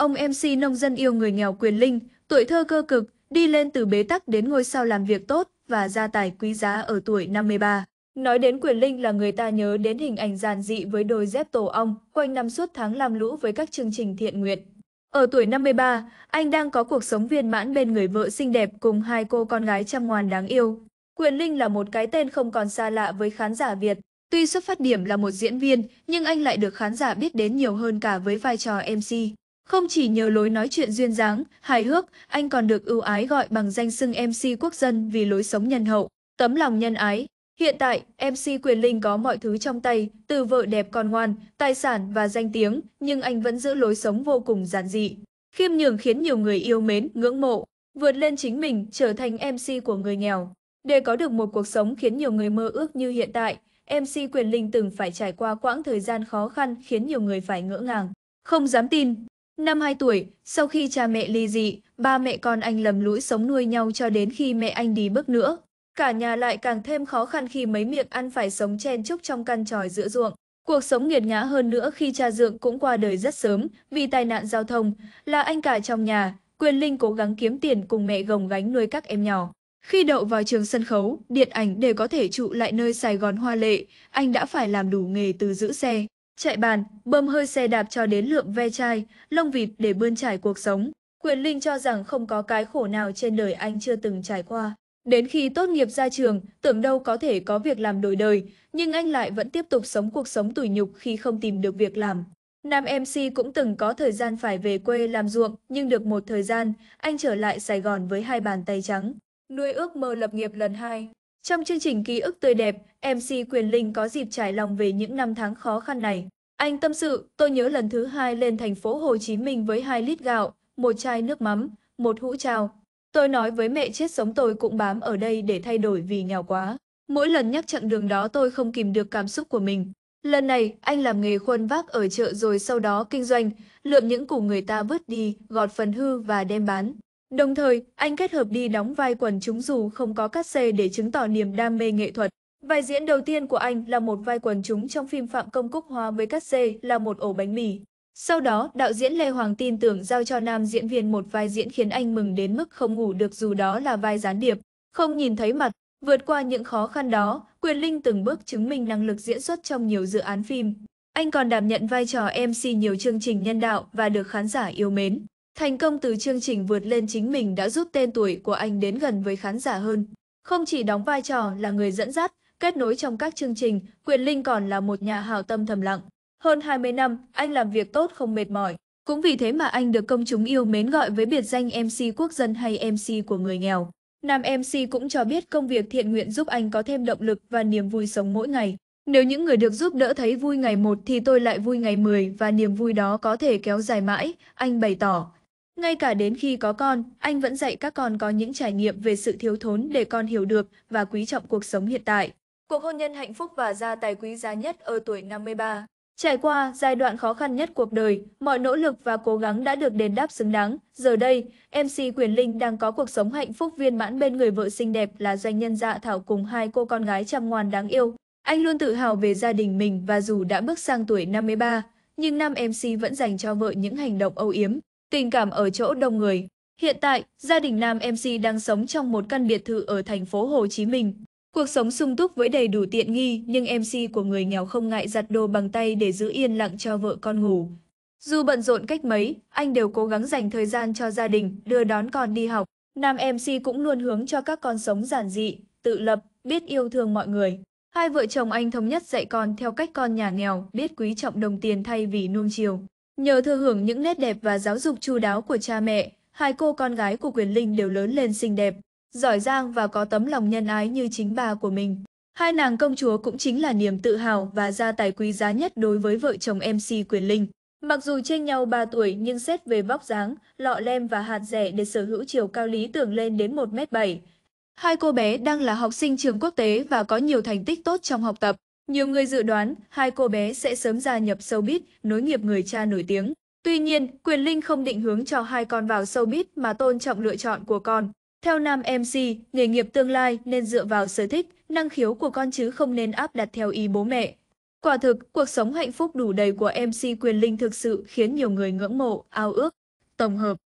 Ông MC nông dân yêu người nghèo quyền linh, tuổi thơ cơ cực, đi lên từ bế tắc đến ngôi sao làm việc tốt và gia tài quý giá ở tuổi 53. Nói đến quyền linh là người ta nhớ đến hình ảnh giản dị với đôi dép tổ ong, quanh năm suốt tháng làm lũ với các chương trình thiện nguyện. Ở tuổi 53, anh đang có cuộc sống viên mãn bên người vợ xinh đẹp cùng hai cô con gái chăm ngoan đáng yêu. Quyền Linh là một cái tên không còn xa lạ với khán giả Việt. Tuy xuất phát điểm là một diễn viên, nhưng anh lại được khán giả biết đến nhiều hơn cả với vai trò MC. Không chỉ nhờ lối nói chuyện duyên dáng, hài hước, anh còn được ưu ái gọi bằng danh xưng MC quốc dân vì lối sống nhân hậu, tấm lòng nhân ái. Hiện tại, MC Quyền Linh có mọi thứ trong tay, từ vợ đẹp con ngoan, tài sản và danh tiếng, nhưng anh vẫn giữ lối sống vô cùng giản dị. Khiêm nhường khiến nhiều người yêu mến, ngưỡng mộ, vượt lên chính mình, trở thành MC của người nghèo. Để có được một cuộc sống khiến nhiều người mơ ước như hiện tại, MC Quyền Linh từng phải trải qua quãng thời gian khó khăn khiến nhiều người phải ngỡ ngàng, không dám tin. Năm 2 tuổi, sau khi cha mẹ ly dị, ba mẹ con anh lầm lũi sống nuôi nhau cho đến khi mẹ anh đi bước nữa. Cả nhà lại càng thêm khó khăn khi mấy miệng ăn phải sống chen chúc trong căn tròi giữa ruộng. Cuộc sống nghiệt ngã hơn nữa khi cha Dượng cũng qua đời rất sớm vì tai nạn giao thông, là anh cả trong nhà, Quyền Linh cố gắng kiếm tiền cùng mẹ gồng gánh nuôi các em nhỏ. Khi đậu vào trường sân khấu, điện ảnh để có thể trụ lại nơi Sài Gòn hoa lệ, anh đã phải làm đủ nghề từ giữ xe, chạy bàn, bơm hơi xe đạp cho đến lượm ve chai, lông vịt để bươn trải cuộc sống. Quyền Linh cho rằng không có cái khổ nào trên đời anh chưa từng trải qua. Đến khi tốt nghiệp ra trường, tưởng đâu có thể có việc làm đổi đời, nhưng anh lại vẫn tiếp tục sống cuộc sống tủi nhục khi không tìm được việc làm. Nam MC cũng từng có thời gian phải về quê làm ruộng, nhưng được một thời gian, anh trở lại Sài Gòn với hai bàn tay trắng. Nuôi ước mơ lập nghiệp lần hai. Trong chương trình Ký ức tươi đẹp, MC Quyền Linh có dịp trải lòng về những năm tháng khó khăn này. Anh tâm sự, tôi nhớ lần thứ hai lên thành phố Hồ Chí Minh với hai lít gạo, một chai nước mắm, một hũ trào. Tôi nói với mẹ chết sống tôi cũng bám ở đây để thay đổi vì nghèo quá. Mỗi lần nhắc chặng đường đó tôi không kìm được cảm xúc của mình. Lần này, anh làm nghề khuôn vác ở chợ rồi sau đó kinh doanh, lượm những củ người ta vứt đi, gọt phần hư và đem bán. Đồng thời, anh kết hợp đi đóng vai quần chúng dù không có cắt xê để chứng tỏ niềm đam mê nghệ thuật. Vai diễn đầu tiên của anh là một vai quần chúng trong phim Phạm Công Cúc Hoa với cắt xê là một ổ bánh mì. Sau đó, đạo diễn Lê Hoàng tin tưởng giao cho nam diễn viên một vai diễn khiến anh mừng đến mức không ngủ được dù đó là vai gián điệp, không nhìn thấy mặt. Vượt qua những khó khăn đó, Quyền Linh từng bước chứng minh năng lực diễn xuất trong nhiều dự án phim. Anh còn đảm nhận vai trò MC nhiều chương trình nhân đạo và được khán giả yêu mến. Thành công từ chương trình vượt lên chính mình đã giúp tên tuổi của anh đến gần với khán giả hơn. Không chỉ đóng vai trò là người dẫn dắt, kết nối trong các chương trình, Quyền Linh còn là một nhà hào tâm thầm lặng. Hơn 20 năm, anh làm việc tốt không mệt mỏi. Cũng vì thế mà anh được công chúng yêu mến gọi với biệt danh MC quốc dân hay MC của người nghèo. Nam MC cũng cho biết công việc thiện nguyện giúp anh có thêm động lực và niềm vui sống mỗi ngày. Nếu những người được giúp đỡ thấy vui ngày 1 thì tôi lại vui ngày 10 và niềm vui đó có thể kéo dài mãi, anh bày tỏ. Ngay cả đến khi có con, anh vẫn dạy các con có những trải nghiệm về sự thiếu thốn để con hiểu được và quý trọng cuộc sống hiện tại. Cuộc hôn nhân hạnh phúc và gia tài quý giá nhất ở tuổi 53. Trải qua giai đoạn khó khăn nhất cuộc đời, mọi nỗ lực và cố gắng đã được đền đáp xứng đáng. Giờ đây, MC Quyền Linh đang có cuộc sống hạnh phúc viên mãn bên người vợ xinh đẹp là doanh nhân dạ thảo cùng hai cô con gái chăm ngoan đáng yêu. Anh luôn tự hào về gia đình mình và dù đã bước sang tuổi 53, nhưng nam MC vẫn dành cho vợ những hành động âu yếm, Tình cảm ở chỗ đông người. Hiện tại, gia đình nam MC đang sống trong một căn biệt thự ở thành phố Hồ Chí Minh. Cuộc sống sung túc với đầy đủ tiện nghi, nhưng MC của người nghèo không ngại giặt đồ bằng tay để giữ yên lặng cho vợ con ngủ. Dù bận rộn cách mấy, anh đều cố gắng dành thời gian cho gia đình, đưa đón con đi học. Nam MC cũng luôn hướng cho các con sống giản dị, tự lập, biết yêu thương mọi người. Hai vợ chồng anh thống nhất dạy con theo cách con nhà nghèo, biết quý trọng đồng tiền thay vì nuông chiều. Nhờ thừa hưởng những nét đẹp và giáo dục chu đáo của cha mẹ, hai cô con gái của Quyền Linh đều lớn lên xinh đẹp, giỏi giang và có tấm lòng nhân ái như chính bà của mình. Hai nàng công chúa cũng chính là niềm tự hào và gia tài quý giá nhất đối với vợ chồng MC Quyền Linh. Mặc dù chênh nhau 3 tuổi nhưng xét về vóc dáng, lọ lem và hạt rẻ để sở hữu chiều cao lý tưởng lên đến 1m7. Hai cô bé đang là học sinh trường quốc tế và có nhiều thành tích tốt trong học tập. Nhiều người dự đoán hai cô bé sẽ sớm gia nhập showbiz, nối nghiệp người cha nổi tiếng. Tuy nhiên, Quyền Linh không định hướng cho hai con vào showbiz mà tôn trọng lựa chọn của con. Theo nam MC, nghề nghiệp tương lai nên dựa vào sở thích, năng khiếu của con chứ không nên áp đặt theo ý bố mẹ. Quả thực, cuộc sống hạnh phúc đủ đầy của MC Quyền Linh thực sự khiến nhiều người ngưỡng mộ, ao ước. Tổng hợp